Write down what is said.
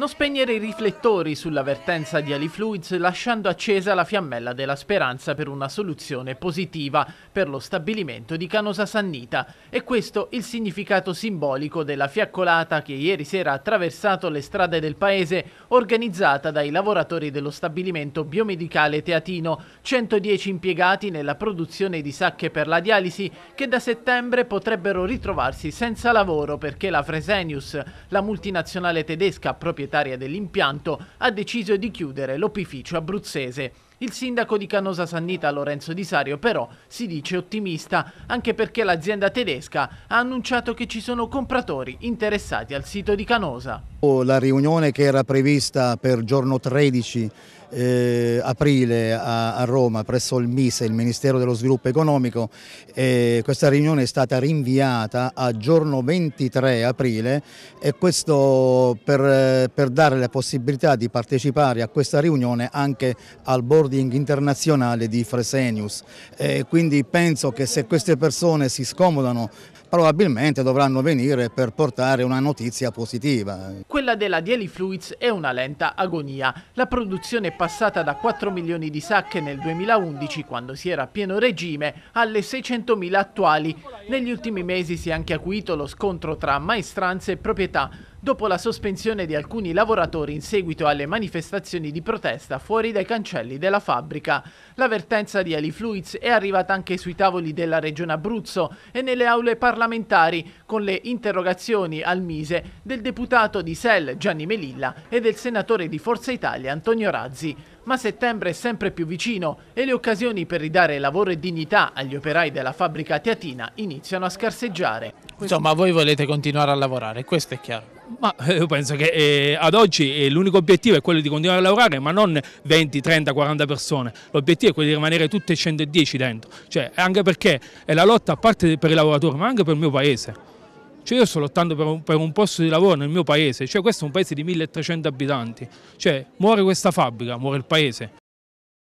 Non spegnere i riflettori sulla vertenza di Alifluids lasciando accesa la fiammella della speranza per una soluzione positiva per lo stabilimento di Canosa Sannita e questo il significato simbolico della fiaccolata che ieri sera ha attraversato le strade del paese organizzata dai lavoratori dello stabilimento biomedicale Teatino, 110 impiegati nella produzione di sacche per la dialisi che da settembre potrebbero ritrovarsi senza lavoro perché la Fresenius, la multinazionale tedesca proprietaria proprietaria dell'impianto ha deciso di chiudere l'opificio abruzzese. Il sindaco di Canosa Sannita Lorenzo Di Sario però si dice ottimista anche perché l'azienda tedesca ha annunciato che ci sono compratori interessati al sito di Canosa. Oh, la riunione che era prevista per giorno 13 eh, aprile a, a, Roma presso il MISE, il Ministero dello Sviluppo Economico, eh, questa riunione è stata rinviata a giorno 23 aprile e questo per, eh, per dare la possibilità di partecipare a questa riunione anche al board bodyboarding internazionale di Fresenius. E eh, quindi penso che se queste persone si scomodano probabilmente dovranno venire per portare una notizia positiva. Quella della Daily Fluids è una lenta agonia. La produzione è passata da 4 milioni di sacche nel 2011, quando si era a pieno regime, alle 600 mila attuali. Negli ultimi mesi si è anche acuito lo scontro tra maestranze e proprietà dopo la sospensione di alcuni lavoratori in seguito alle manifestazioni di protesta fuori dai cancelli della fabbrica. L'avvertenza di Alifluiz è arrivata anche sui tavoli della Regione Abruzzo e nelle aule parlamentari con le interrogazioni al Mise del deputato di SEL Gianni Melilla e del senatore di Forza Italia Antonio Razzi. Ma settembre è sempre più vicino e le occasioni per ridare lavoro e dignità agli operai della fabbrica teatina iniziano a scarseggiare. Insomma, voi volete continuare a lavorare, questo è chiaro. Ma eh, io penso che eh, ad oggi eh, l'unico obiettivo è quello di continuare a lavorare, ma non 20, 30, 40 persone. L'obiettivo è quello di rimanere tutte 110 dentro, cioè, anche perché è la lotta a parte per i lavoratori, ma anche per il mio paese. Cioè io sto lottando per un, per un, posto di lavoro nel mio paese, cioè questo è un paese di 1300 abitanti, cioè muore questa fabbrica, muore il paese,